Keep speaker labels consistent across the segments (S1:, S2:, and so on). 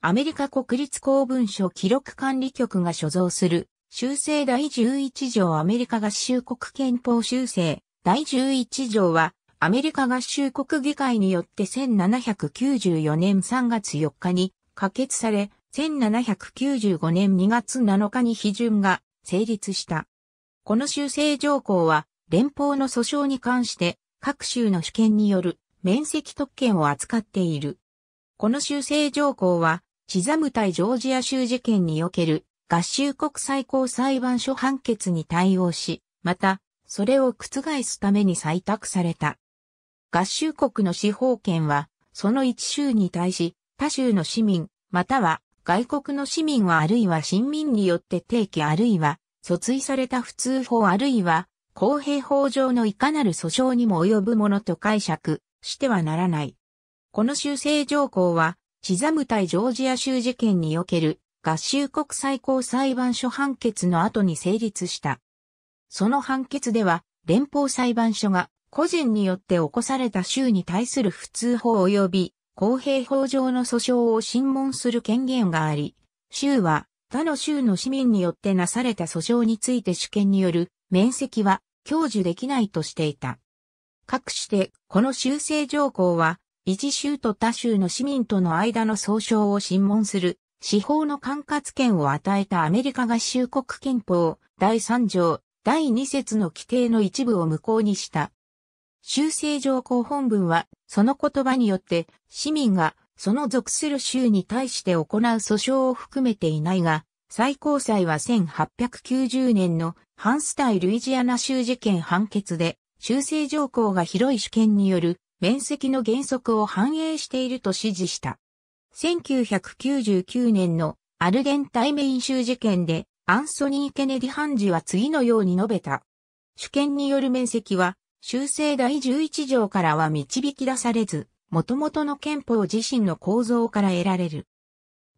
S1: アメリカ国立公文書記録管理局が所蔵する修正第11条アメリカ合衆国憲法修正第11条はアメリカ合衆国議会によって1794年3月4日に可決され1795年2月7日に批准が成立した。この修正条項は連邦の訴訟に関して各州の主権による面積特権を扱っている。この修正条項はチザム対ジョージア州事件における合衆国最高裁判所判決に対応し、また、それを覆すために採択された。合衆国の司法権は、その一州に対し、他州の市民、または外国の市民はあるいは新民によって定期あるいは、訴追された普通法あるいは、公平法上のいかなる訴訟にも及ぶものと解釈してはならない。この修正条項は、チザム対ジョージア州事件における合衆国最高裁判所判決の後に成立した。その判決では、連邦裁判所が個人によって起こされた州に対する普通法及び公平法上の訴訟を審問する権限があり、州は他の州の市民によってなされた訴訟について主権による面積は享受できないとしていた。各してこの修正条項は一州と他州の市民との間の総称を審問する、司法の管轄権を与えたアメリカ合衆国憲法第3条第2節の規定の一部を無効にした。修正条項本文は、その言葉によって、市民がその属する州に対して行う訴訟を含めていないが、最高裁は1890年のハンスタイ・ルイジアナ州事件判決で、修正条項が広い主権による面積の原則を反映していると指示した。1999年のアルデンタイメイン州事件でアンソニー・ケネディ判事は次のように述べた。主権による面積は修正第11条からは導き出されず、元々の憲法自身の構造から得られる。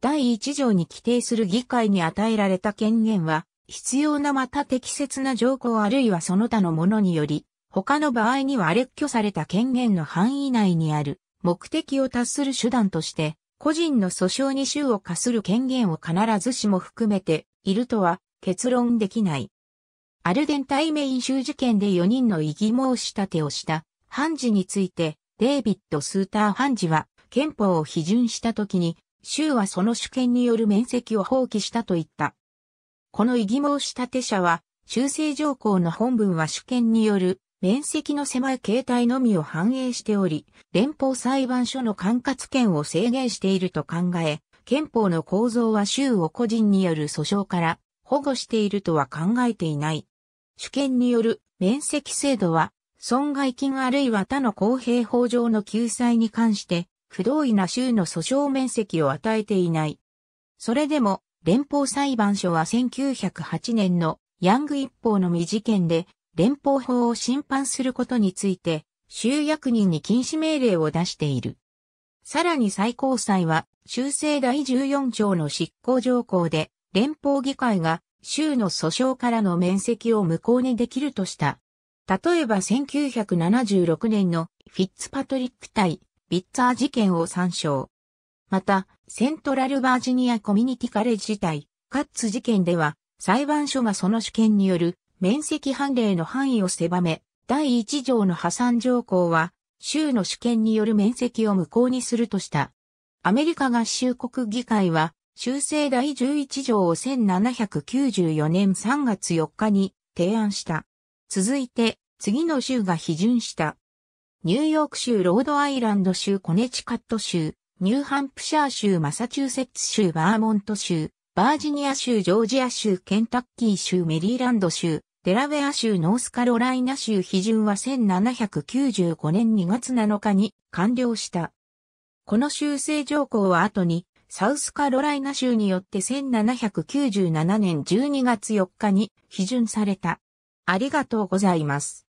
S1: 第1条に規定する議会に与えられた権限は、必要なまた適切な条項あるいはその他のものにより、他の場合には列挙された権限の範囲内にある目的を達する手段として、個人の訴訟に衆を課する権限を必ずしも含めているとは結論できない。アルデンタイメイン州事件で4人の異議申し立てをした判事について、デイビッド・スーター判事は憲法を批准した時に、州はその主権による面積を放棄したと言った。この異議申し立て者は、修正条項の本文は主権による面積の狭い形態のみを反映しており、連邦裁判所の管轄権を制限していると考え、憲法の構造は州を個人による訴訟から保護しているとは考えていない。主権による面積制度は、損害金あるいは他の公平法上の救済に関して、不同意な州の訴訟面積を与えていない。それでも、連邦裁判所は1908年のヤング一方の未事件で連邦法を侵犯することについて、州役人に禁止命令を出している。さらに最高裁は、修正第14条の執行条項で、連邦議会が州の訴訟からの免責を無効にできるとした。例えば1976年のフィッツパトリック対ビッツァー事件を参照。また、セントラルバージニアコミュニティカレッジ対カッツ事件では、裁判所がその主権による面積判例の範囲を狭め、第一条の破産条項は、州の主権による面積を無効にするとした。アメリカ合衆国議会は、修正第11条を1794年3月4日に提案した。続いて、次の州が批准した。ニューヨーク州、ロードアイランド州、コネチカット州、ニューハンプシャー州、マサチューセッツ州、バーモント州、バージニア州、ジョージア州、ケンタッキー州、メリーランド州、デラウェア州ノースカロライナ州批准は1795年2月7日に完了した。この修正条項は後にサウスカロライナ州によって1797年12月4日に批准された。ありがとうございます。